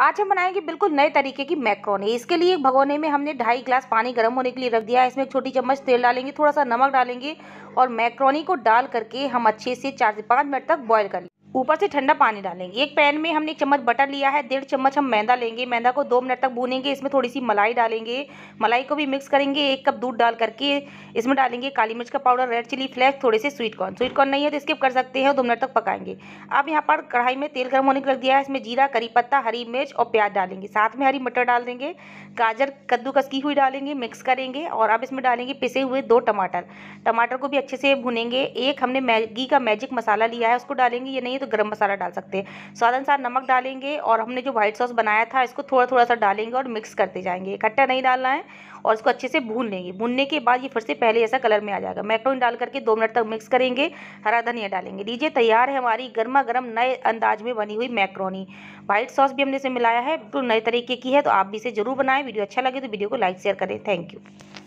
आज हम बनाएंगे बिल्कुल नए तरीके की मैक्रोनी इसके लिए भगोने में हमने ढाई ग्लास पानी गर्म होने के लिए रख दिया है इसमें एक छोटी चम्मच तेल डालेंगे थोड़ा सा नमक डालेंगे और मैक्रोनी को डाल करके हम अच्छे से चार से पाँच मिनट तक बॉयल कर लें ऊपर से ठंडा पानी डालेंगे एक पैन में हमने एक चम्मच बटर लिया है डेढ़ चम्मच हम मैदा लेंगे मैदा को दो मिनट तक भूनेंगे इसमें थोड़ी सी मलाई डालेंगे मलाई को भी मिक्स करेंगे एक कप दूध डाल करके इसमें डालेंगे काली मिर्च का पाउडर रेड चिली फ्लेक्स थोड़े से स्वीट कॉर्न स्वीट कॉर्न नहीं है तो स्किप कर सकते हैं दो मिनट तक पकाएंगे अब यहाँ पर कढ़ाई में तेल गर्म होने को रख दिया है इसमें जीरा करी पत्ता हरी मिर्च और प्याज डालेंगे साथ में हरी मटर डाल देंगे गाजर कद्दू कसकी हुई डालेंगे मिक्स करेंगे और अब इसमें डालेंगे पिसे हुए दो टमाटर टमाटर को भी अच्छे से भुनेंगे एक हमने मैगी का मैजिक मसाला लिया है उसको डालेंगे ये नहीं तो गर्म मसाला डाल सकते हैं स्वाद अनुसार नमक डालेंगे और हमने जो व्हाइट सॉस बनाया था इसको थोड़ा थोड़ा सा डालेंगे और मिक्स करते जाएंगे इकट्ठा नहीं डालना है और इसको अच्छे से भून लेंगे भूनने के बाद ये फिर से पहले ऐसा कलर में आ जाएगा मैक्रोन डाल करके दो मिनट तक मिक्स करेंगे हरा धनिया डालेंगे लीजिए तैयार है हमारी गर्मा गर्म नए अंदाज में बनी हुई मैक्रोनी व्हाइट सॉस भी हमने इसे मिलाया है बिल्कुल नए तरीके की है तो आप भी इसे जरूर बनाएं वीडियो अच्छा लगे तो वीडियो को लाइक शेयर करें थैंक यू